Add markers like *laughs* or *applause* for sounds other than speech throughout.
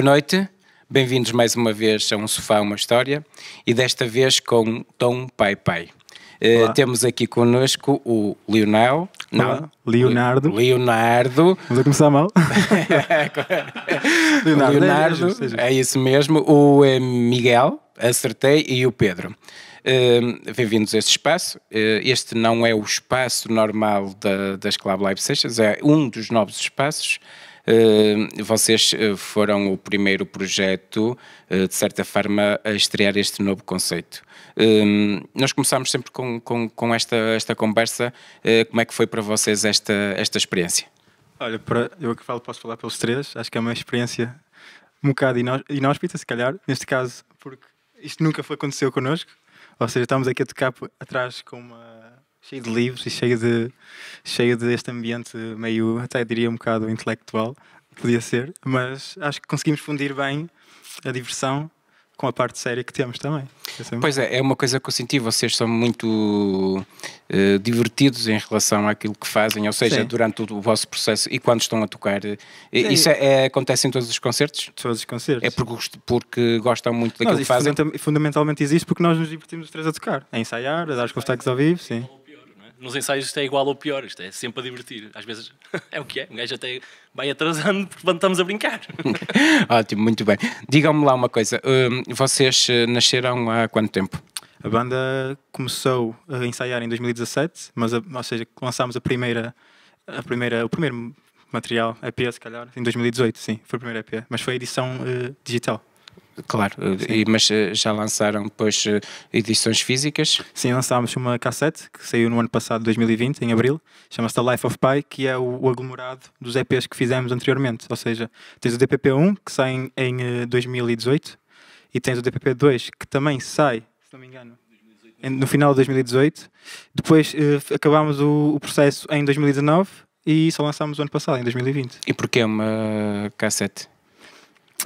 Boa noite, bem-vindos mais uma vez a Um Sofá, Uma História e desta vez com Tom Pai Pai. Uh, temos aqui connosco o Leonel. Não, Leonardo. Leonardo. Vamos a começar mal. *laughs* Leonardo. É Leonardo é, isso mesmo. O eh, Miguel, acertei, e o Pedro. Ehm, bem-vindos a este espaço. Eh, este não é o espaço normal da, das Club Live Sessions, é um dos novos espaços. Ehm, vocês eh, foram o primeiro projeto, eh, de certa forma, a estrear este novo conceito. Ehm, nós começamos sempre com, com, com esta, esta conversa. Como é que foi para vocês esta, esta experiência? Olha, para, eu que falo, posso falar pelos três. Acho que é uma experiência um bocado inóspita, se calhar, neste caso, porque isto nunca foi, aconteceu connosco. Ou seja, estamos aqui a tocar atrás com uma. cheio de livros e cheio de. cheio deste ambiente meio, até diria um bocado intelectual, podia ser, mas acho que conseguimos fundir bem a diversão com a parte séria que temos também. É pois é, é uma coisa que eu senti, vocês são muito uh, divertidos em relação àquilo que fazem, ou seja, Sim. durante o, o vosso processo e quando estão a tocar. Eh, sim. Isso é, é, acontece em todos os concertos? Todos os concertos. É porque, porque gostam muito daquilo nós, que fazem? Fundamentalmente existe porque nós nos divertimos os três a tocar, a ensaiar, a dar os contactos ao vivo, sim nos ensaios isto é igual ou pior, isto é sempre a divertir. Às vezes *laughs* é o que é, um gajo até vai atrasando porque quando estamos a brincar. *laughs* Ótimo, muito bem. Digam-me lá uma coisa, hum, vocês eh, nasceram há quanto tempo? A banda começou a ensaiar em 2017, mas, a, ou seja, lançámos a primeira, a primeira, o primeiro material, EP se calhar, em 2018, sim, foi o primeiro EP, mas foi a edição uh, digital. Claro, e, mas eh, já lançaram depois eh, edições físicas? Sim, lançámos uma cassete que saiu no ano passado, 2020, em abril, chama-se The Life of Pi, que é o, o, aglomerado dos EPs que fizemos anteriormente. Ou seja, tens o DPP1, que sai em, em 2018, eh, e tens o DPP2, que também sai, se não me engano, no final de 2018. Depois eh, acabámos o, o processo em 2019 e só lançámos o ano passado, em 2020. E porquê uma cassete?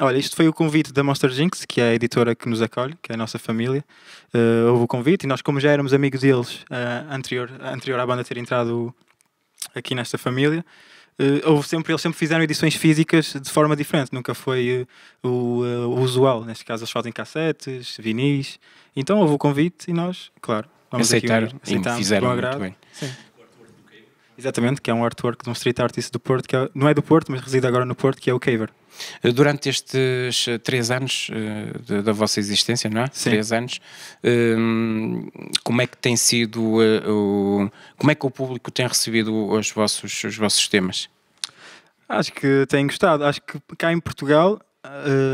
Olha, isto foi o convite da Monster Jinx, que é a editora que nos acolhe, que é a nossa família. Uh, houve o convite e nós, como já éramos amigos deles uh, anterior, anterior à banda ter entrado aqui nesta família, uh, houve sempre, eles sempre fizeram edições físicas de forma diferente, nunca foi o, usual. Neste caso, eles fazem cassetes, vinis. Então houve o convite e nós, claro, vamos aceitar, aqui, aceitamos, e então, fizeram muito bem. Sim. Exatamente, que é um artwork de um street artist do Porto, que é, não é do Porto, mas reside agora no Porto, que é o Caver. Eh, durante estes eh, três anos eh, da vossa existência, não é? Sim. Três anos, ehm, como é que tem sido, o, como é que o público tem recebido os vossos, os vossos temas? Acho que tem gostado. Acho que cá em Portugal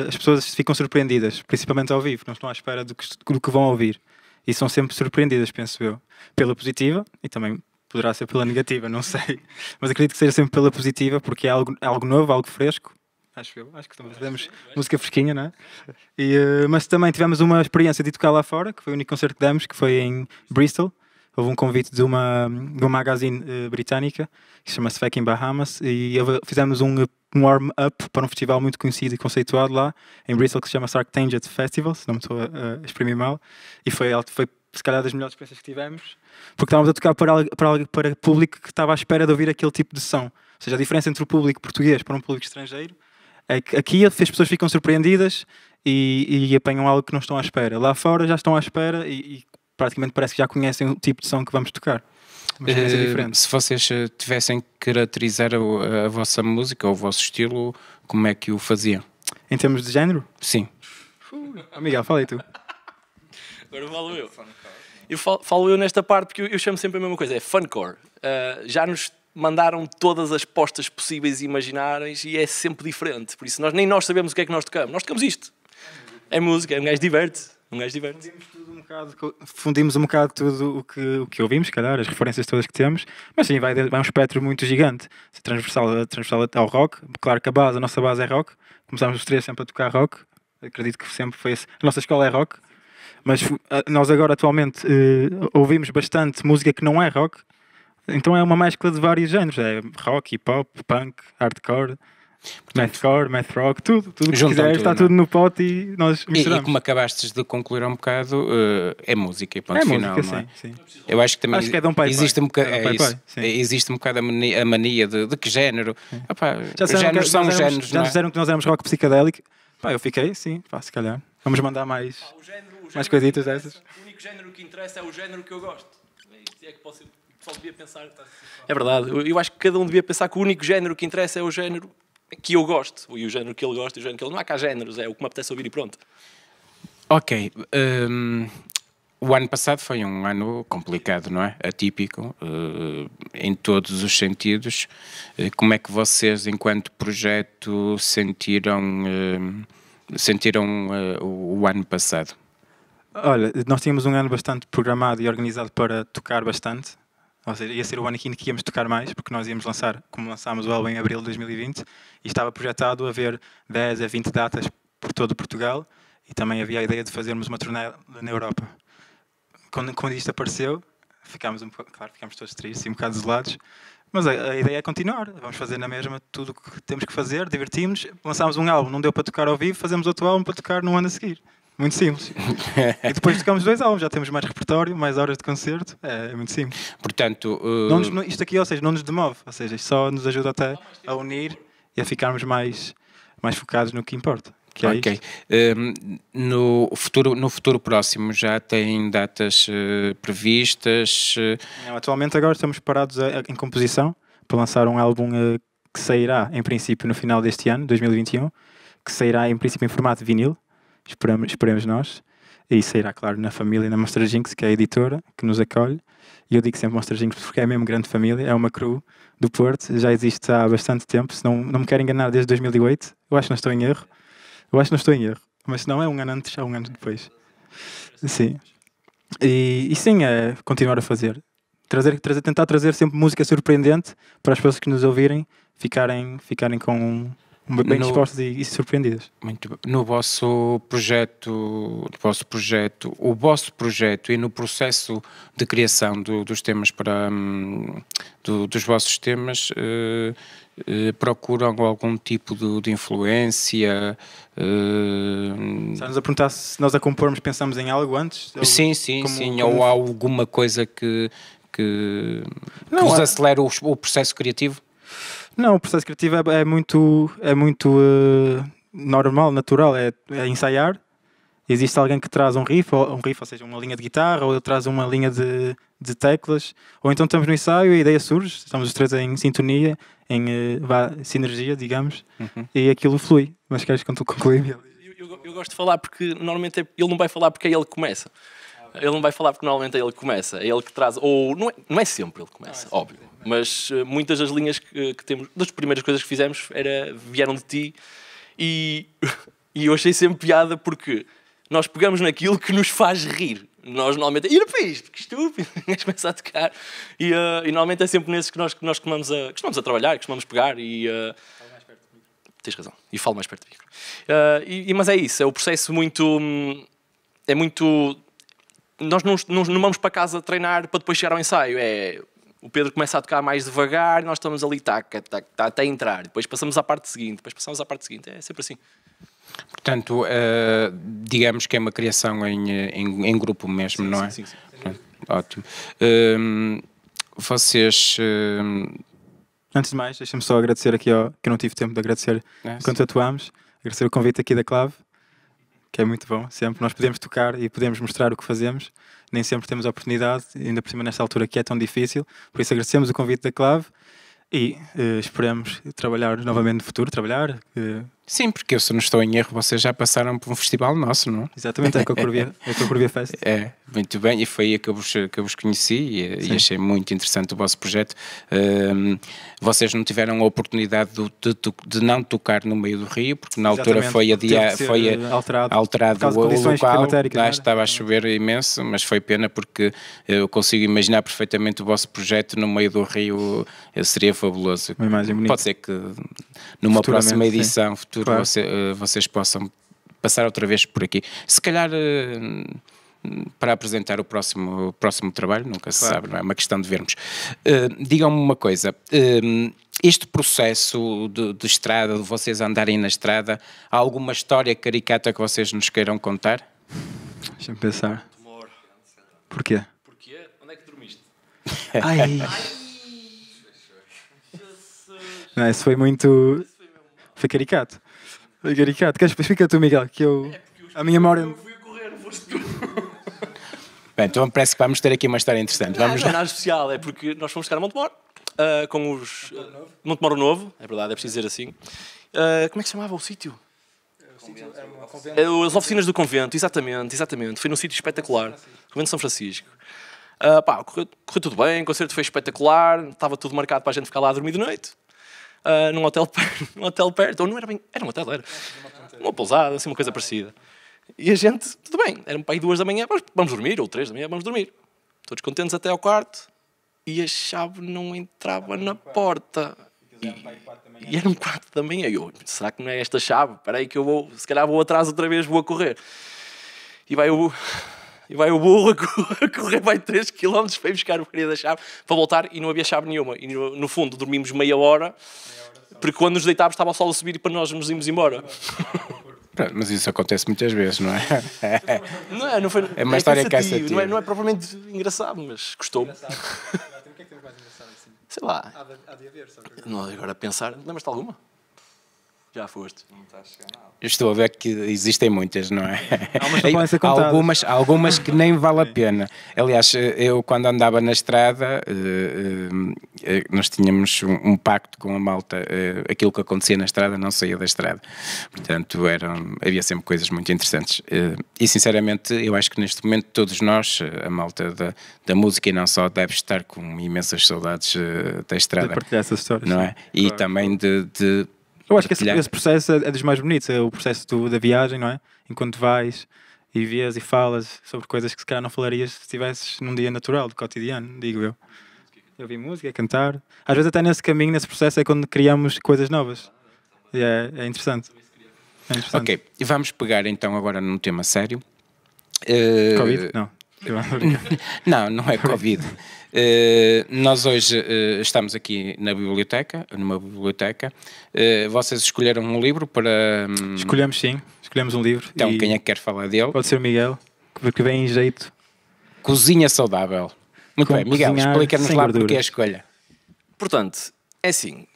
as pessoas ficam surpreendidas, principalmente ao vivo, não estão à espera do que, do que vão ouvir e são sempre surpreendidas, penso eu, pela positiva e também poderá ser pela negativa, não sei. Mas acredito que seja sempre pela positiva, porque é algo, é algo novo, algo fresco. Acho eu, acho que também tivemos música fresquinha, não é? E, eh, mas também tivemos uma experiência de tocar lá fora, que foi o único concerto que demos, que foi em Bristol. Houve um convite de uma, de uma magazine uh, britânica, que se chama-se Fucking Bahamas, e fizemos um, um warm-up para um festival muito conhecido e conceituado lá, em Bristol, que se chama Tangent Festival, se não me estou a, a exprimir mal. E foi, foi se calhar das melhores experiências que tivemos, porque estávamos a tocar para, para, para público que estava à espera de ouvir aquele tipo de som. Ou seja, a diferença entre o público português para um público estrangeiro é que aqui as pessoas ficam surpreendidas e, e apanham algo que não estão à espera. Lá fora já estão à espera e, e praticamente parece que já conhecem o tipo de som que vamos tocar. Uh, se vocês eh, tivessem que caracterizar a, a, vossa música ou o vosso estilo, como é que o faziam? Em termos de género? Sim. Uh, Miguel, fala aí tu. Agora falo eu. Eu falo, falo, eu nesta parte porque eu, eu, chamo sempre a mesma coisa, é funcore. Uh, já nos mandaram todas as postas possíveis e imagináveis e é sempre diferente. Por isso, nós, nem nós sabemos o que é que nós tocamos. Nós tocamos isto. É, é música, é um gajo diverte. É um gajo diverte. Fundimos, um bocado, tudo o que, o que ouvimos, calhar, as referências todas que temos, mas sim, vai, vai um espectro muito gigante, transversal, transversal ao rock. Claro que a base, a nossa base é rock. Começámos os três sempre a tocar rock, acredito que sempre foi esse. A nossa escola é rock, mas uh, nós agora atualmente uh, ouvimos bastante música que não é rock, então é uma mescla de vários géneros, é rock, hip hop, punk, hardcore, mathcore, math rock, tudo, tudo que quiser, tudo, está não? É? tudo no pote e nós misturamos. E, e como acabastes de concluir há um bocado, uh, é música e ponto é final, música, não é? Sim, sim. Eu acho que também acho que é um pai existe, pai. Um bocado, é, é, é, existe um bocado a mania, a mania de, de, que género. já géneros que, são nós géneros, Já nos disseram que nós éramos rock psicadélico. Pá, eu fiquei, sim, pá, se calhar. Vamos mandar mais. Ah, o género mais coisitas dessas. O único género que interessa é o género que eu gosto. é, é que posso, o pessoal devia pensar. Tá? É verdade. Eu acho que cada um devia pensar que o único género que interessa é o género que eu gosto. E o género que ele gosta e o género que ele. Não há cá géneros, é o que me apetece ouvir e pronto. Ok. Um, o ano passado foi um ano complicado, não é? Atípico, uh, em todos os sentidos. Uh, como é que vocês, enquanto projeto, sentiram, uh, sentiram o, o ano passado? Olha, nós tínhamos um ano bastante programado e organizado para tocar bastante. Ou seja, ia ser o ano em que íamos tocar mais, porque nós íamos lançar, como lançámos o álbum em abril de 2020, e estava projetado haver 10 a 20 datas por todo Portugal, e também havia a ideia de fazermos uma turnê na Europa. Quando, quando isto apareceu, ficámos, um pouco, claro, ficámos todos tristes e um bocado isolados, mas a, a, ideia é continuar. Vamos fazer na mesma tudo o que temos que fazer, divertimos, lançámos um álbum, não deu para tocar ao vivo, fazemos outro álbum para tocar no ano a seguir. Muito simples. e depois tocamos dois álbuns, já temos mais repertório, mais horas de concerto, é, é muito simples. Portanto, uh... não nos, isto aqui, ou seja, não nos demove, ou seja, isto só nos ajuda até a unir e a ficarmos mais, mais focados no que importa. Que é ok. Um, ehm, no, futuro, no futuro próximo já tem datas uh, previstas? Não, atualmente agora estamos parados a, a, em composição para lançar um álbum uh, que sairá em princípio no final deste ano, 2021, que sairá em princípio em formato vinil esperamos, esperemos nós. E isso irá claro, na família, na Monster Jinx, que é a editora que nos acolhe. E eu digo sempre Monster Jinx porque é a mesma grande família, é uma crew do Porto, já existe há bastante tempo, se não, não me quero enganar, desde 2008. Eu acho que não estou em erro. Eu acho que não estou em erro. Mas se não é um ano antes, é um ano depois. Sim. E, e sim, é continuar a fazer. Trazer, trazer, tentar trazer sempre música surpreendente para as pessoas que nos ouvirem ficarem, ficarem com bem no, dispostas e, e, surpreendidas. Muito bem. No vosso projeto, no vosso projeto, o vosso projeto e no processo de criação do, dos temas para hum, do, dos vossos temas eh, eh, procuram algum tipo de, de influência? Uh, eh, Estás-nos a perguntar se nós a compormos pensamos em algo antes? Ou, sim, sim, como, sim. Como... Ou há alguma coisa que que, Não, vos acelera o, o processo criativo? Não, o processo criativo é, é muito, é muito uh, normal, natural, é, é, ensaiar. Existe alguém que traz um riff, ou, um riff, ou seja, uma linha de guitarra, ou traz uma linha de, de teclas, ou então estamos no ensaio e a ideia surge, estamos os três em sintonia, em uh, vá, sinergia, digamos, uhum. e aquilo flui. Mas queres que eu concluir? Eu, eu, eu gosto de falar porque normalmente ele não vai falar porque é ele que começa. Ele não vai falar porque normalmente é ele que começa, é ele que traz, ou não é, não é sempre ele que começa, é óbvio, mas uh, muitas das linhas que, que, temos, das primeiras coisas que fizemos era, vieram de ti e, *laughs* e eu achei sempre piada porque nós pegamos naquilo que nos faz rir. Nós normalmente, ir para isto, que estúpido, ninguém *laughs* começa a tocar. E, uh, e, normalmente é sempre nesses que nós, que nós costumamos, a, costumamos a trabalhar, costumamos pegar e. Uh, Tens razão, e falo mais perto do micro. Uh, e, mas é isso, é o um processo muito. Hum, é muito nós não, não, não vamos para casa treinar para depois chegar ao ensaio. É, o Pedro começa a tocar mais devagar, nós estamos ali, tá tá, tá, tá até entrar. Depois passamos à parte seguinte, depois passamos à parte seguinte. É sempre assim. Portanto, uh, digamos que é uma criação em, eh, em, em grupo mesmo, sim, não é? Sim, sim. ótimo. Ehm, vocês. Ehm, Antes de mais, deixa-me só agradecer aqui, ó que eu não tive tempo de agradecer é, quando atuámos, agradecer o convite aqui da Clave que é muito bom. Sempre nós podemos tocar e podemos mostrar o que fazemos. Nem sempre temos a oportunidade, ainda por cima nesta altura que é tão difícil. Por isso agradecemos o convite da Clave e eh, esperamos trabalhar novamente no futuro, trabalhar, eh, Sim, porque eu se não estou em erro, vocês já passaram por um festival nosso, não? É? Exatamente, é que *laughs* é que eu Corvia Fest. É, muito bem, e foi aí que eu vos, que eu vos conheci e, e achei muito interessante o vosso projeto. Um, vocês não tiveram a oportunidade de, de, de, não tocar no meio do rio, porque na Exatamente. altura foi, adia, foi alterado, o local, lá é? estava a chover imenso, mas foi pena porque eu consigo imaginar perfeitamente o vosso projeto no meio do rio, eh, seria fabuloso. Uma imagem bonita. Pode ser que numa próxima edição, sim futuro claro. você, eh, vocês possam passar outra vez por aqui. Se calhar eh, para apresentar o próximo, o próximo trabalho, nunca se sabe, não é? é uma questão de vermos. Uh, Digam-me uma coisa, uh, este processo de, de, estrada, de vocês andarem na estrada, há alguma história caricata que vocês nos queiram contar? Deixa-me pensar. Tumor. Porquê? Porquê? Onde é que dormiste? *laughs* Ai! Ai. Não, isso foi muito... Foi caricato. Obrigado. Ah, queres explica tu, Miguel, que eu. É, a minha memória. Eu fui correr, foste tu. *laughs* Bem, então parece que vamos ter aqui uma história interessante. Vamos lá. não, é especial, é porque nós fomos chegar a Montemor uh, com os. Uh, Montemor Novo, é verdade, é preciso dizer assim. Uh, como é que se chamava o sítio? É As oficinas do convento, exatamente, exatamente. Foi num sítio espetacular. Convento de São Francisco. Uh, pá, correu, correu tudo bem, o concerto foi espetacular, estava tudo marcado para a gente ficar lá a dormir de noite uh, num, hotel, *laughs* num hotel perto, ou não era bem, era um hotel, era uma pousada, assim, uma coisa parecida. E a gente, tudo bem, eram para aí duas da manhã, vamos, vamos dormir, ou três da manhã, vamos dormir. Todos contentes até ao quarto, e a chave não entrava na porta. E, e um quarto da manhã. E eu, será que não é esta chave? Espera aí que eu vou, se calhar vou atrás outra vez, vou a correr. E vai o, e vai o burro *laughs* a correr mais 3 km para ir buscar o bocadinho da chave, para voltar e não havia chave nenhuma. E no, fundo dormimos meia hora, porque quando nos deitávamos estava o sol a subir e para nós nos íamos embora. *laughs* Mas isso acontece muitas vezes, não é? *laughs* não, é, não foi, é uma é história cansativa. Não é, não é propriamente engraçado, mas gostou o que é que teve mais engraçado assim? Sei lá. Há de, há de haver, Não, agora a pensar, lembras-te alguma? Já foste. Não está a chegar nada. estou a ver que existem muitas, não é? Algumas, há algumas, algumas que nem vale a pena. Aliás, eu quando andava na estrada, eh, eh, eh, nós tínhamos um pacto com a malta. Aquilo que acontecia na estrada não saía da estrada. Portanto, eram, havia sempre coisas muito interessantes. E sinceramente, eu acho que neste momento todos nós, a malta da, da música e não só, deve estar com imensas saudades da estrada. De partilhar essas histórias. Não é? E claro. também de, de eu acho que esse, esse, processo é, é dos mais bonitos, é o processo do, da viagem, não é? Enquanto vais e vês e falas sobre coisas que se calhar não falarias se estivesses num dia natural, do cotidiano, digo eu. Eu vi música, cantar. Às vezes até nesse caminho, nesse processo, é quando criamos coisas novas. E é, é interessante. É interessante. Ok, vamos pegar então agora num tema sério. Uh... Covid? Eh, não. *laughs* não, não é Covid. Uh, nós hoje uh, estamos aqui na biblioteca, numa biblioteca. Uh, vocês escolheram um livro para. Um... Escolhemos sim, escolhemos um livro. Então, quem é que quer falar dele? Pode ser o Miguel, porque vem em jeito. Cozinha Saudável. Muito Como bem, Miguel, explica-nos lá porque é a escolha. Portanto, é assim: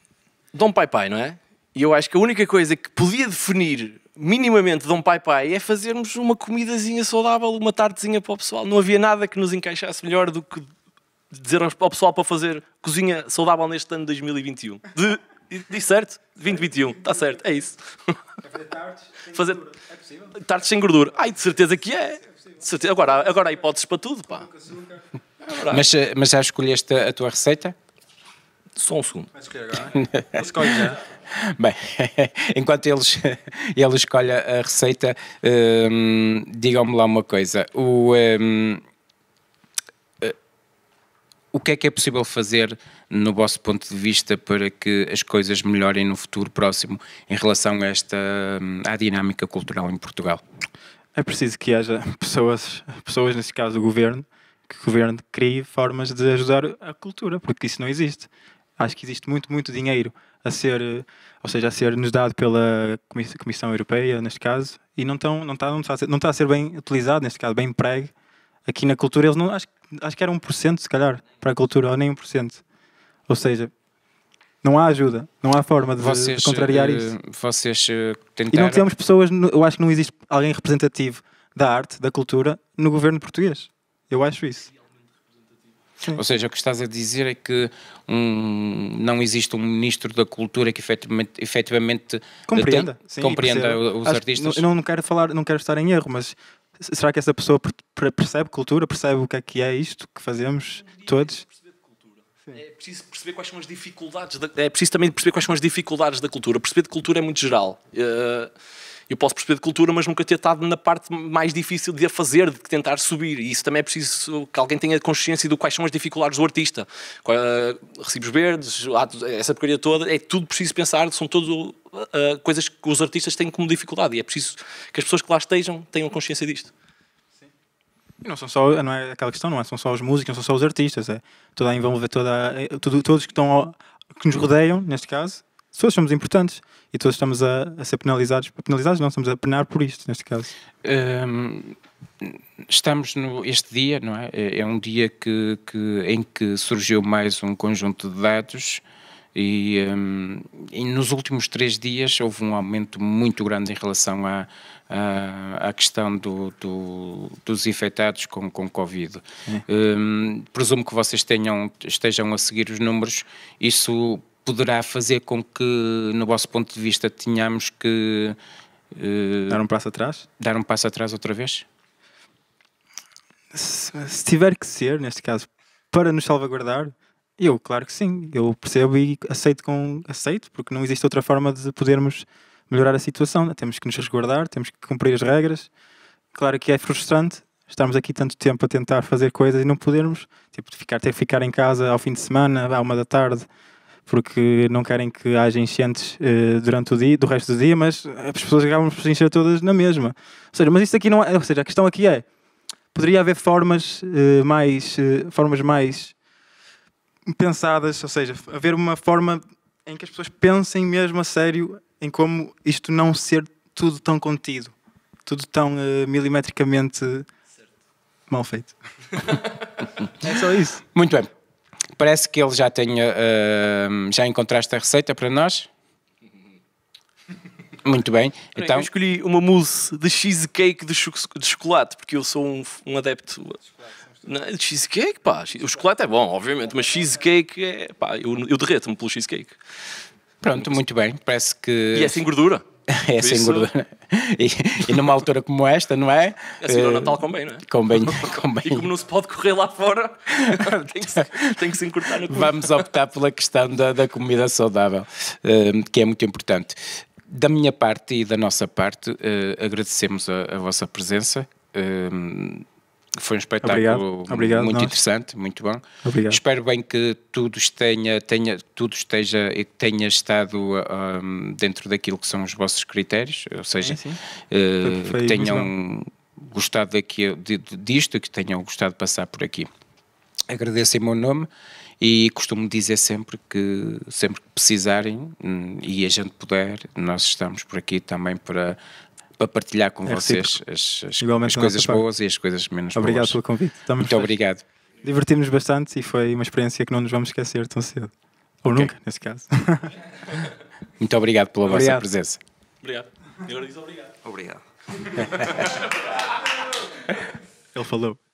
Dom Pai Pai, não é? E eu acho que a única coisa que podia definir minimamente de um pai pai é fazermos uma comidazinha saudável, uma tardezinha para o pessoal. Não havia nada que nos encaixasse melhor do que dizer ao pessoal para fazer cozinha saudável neste ano de 2021. De, diz certo? 2021, está certo, é isso. É fazer tartes sem *laughs* fazer... gordura. É possível? Tartes sem gordura. Ai, de certeza que é. certeza. Agora, agora há hipóteses para tudo, pá. Mas, eh, mas já escolheste a tua receita? Só um segundo. Vai escolher agora. É? *laughs* Escolhe já. *laughs* Bem, *laughs* enquanto eles, *laughs* ele escolhe a receita, hum, digam-me lá uma coisa. O, hum, eh, o que é que é possível fazer, no vosso ponto de vista, para que as coisas melhorem no futuro próximo em relação a esta hum, à dinâmica cultural em Portugal? É preciso que haja pessoas, pessoas neste caso o governo, que o governo crie formas de ajudar a cultura, porque isso não existe. Acho que existe muito, muito dinheiro a ser, eh, ou seja, a ser nos dado pela Comissão Europeia, neste caso, e não, tão, não, está, não, está, a ser, não está a ser bem utilizado, neste caso, bem empregue Aqui na cultura, eles não, acho, acho que era 1%, se calhar, para a cultura, ou nem 1%. Ou seja, não há ajuda, não há forma de, vocês, de contrariar uh, isso. Vocês tentaram... Eh, e não temos pessoas, eu acho que não existe alguém representativo da arte, da cultura, no governo português. Eu acho isso. Sim. Ou seja, o que estás a dizer é que um, não existe um ministro da cultura que efetivamente, efetivamente compreenda, tem, eh, sim, compreenda os Acho, artistas. Não, não quero falar, não quero estar em erro, mas será que essa pessoa percebe cultura, percebe o que é que é isto que fazemos todos? Sim. É preciso perceber quais são as dificuldades. Da, é preciso também perceber quais são as dificuldades da cultura. Perceber de cultura é muito geral. Uh, eu posso perceber de cultura, mas nunca ter estado na parte mais difícil de a fazer, de tentar subir. E isso também é preciso que alguém tenha consciência do quais são as dificuldades do artista. Ah, recibos verdes, essa porcaria toda, é tudo preciso pensar, são todas ah, ah, coisas que os artistas têm como dificuldade. E é preciso que as pessoas que lá estejam tenham consciência disto. E não são só, não é aquela questão, não é? São só os músicos, não são só os artistas, é toda a envolver, toda, a, tudo, todos que estão, que nos rodeiam, neste caso, todos somos importantes e todos estamos a, a ser penalizados. Penalizados não, estamos a penar por isto, neste caso. Um, estamos no este dia, não é? é? É um dia que, que em que surgiu mais um conjunto de dados e, um, e, nos últimos três dias houve um aumento muito grande em relação à, à, à questão do, do, dos infectados com, com Covid. É. Um, presumo que vocês tenham, estejam a seguir os números. Isso poderá fazer com que, no vosso ponto de vista, tenhamos que. Uh, dar um passo atrás? Dar um passo atrás outra vez? Se, se tiver que ser, neste caso, para nos salvaguardar, eu, claro que sim. Eu percebo e aceito, com, aceito porque não existe outra forma de podermos melhorar a situação. Temos que nos resguardar, temos que cumprir as regras. Claro que é frustrante estarmos aqui tanto tempo a tentar fazer coisas e não podermos, tipo, de ficar, ter que ficar em casa ao fim de semana, à uma da tarde, porque não querem que haja enchentes uh, durante o dia, do resto do dia, mas as pessoas acabam por se encher todas na mesma. Ou seja, mas isto aqui não é, ou seja, a questão aqui é, poderia haver formas uh, mais, uh, formas mais pensadas, ou seja, haver uma forma em que as pessoas pensem mesmo a sério em como isto não ser tudo tão contido, tudo tão milimetricamente certo. mal feito. *laughs* é só isso. Muito bem. Parece que ele já tenha, uh, já encontraste a receita para nós? *laughs* Muito bem. então... Eu escolhi uma mousse de cheesecake de, de chocolate, porque eu sou um, um adepto. Não, cheesecake, pá, o chocolate é bom, obviamente, mas cheesecake é. pá, eu, eu derreto-me pelo cheesecake. Pronto, muito bem, parece que. E é sem gordura? É sem gordura E, e, numa altura como esta, não é? É assim, uh, Natal convém, não é? Convém, *laughs* convém. E como não se pode correr lá fora, *laughs* tem, que se, tem que se encurtar no Vamos optar pela questão da, da comida saudável, eh, que é muito importante. Da minha parte e da nossa parte, eh, agradecemos a, a, vossa presença. Foi um espetáculo Obrigado. Obrigado muito nós. interessante, muito bom. Obrigado. Espero bem que tudo tenha, tenha, tudo esteja tenha estado um, dentro daquilo que são os vossos critérios, ou seja, Uh, eh, que tenham gostado daqui, de, de, disto e que tenham gostado de passar por aqui. Agradeço em meu nome e costumo dizer sempre que sempre que precisarem hum, e a gente puder, nós estamos por aqui também para para partilhar com é vocês as, as, as é coisas boas e as coisas menos boas. Obrigado pelo convite. Estamos Muito obrigado. Divertimos bastante e foi uma experiência que não nos vamos esquecer tão cedo. Ou okay. nunca, nesse caso. *laughs* Muito obrigado pela obrigado. vossa presença. Obrigado. Eu diz obrigado. Obrigado. *laughs* Ele falou.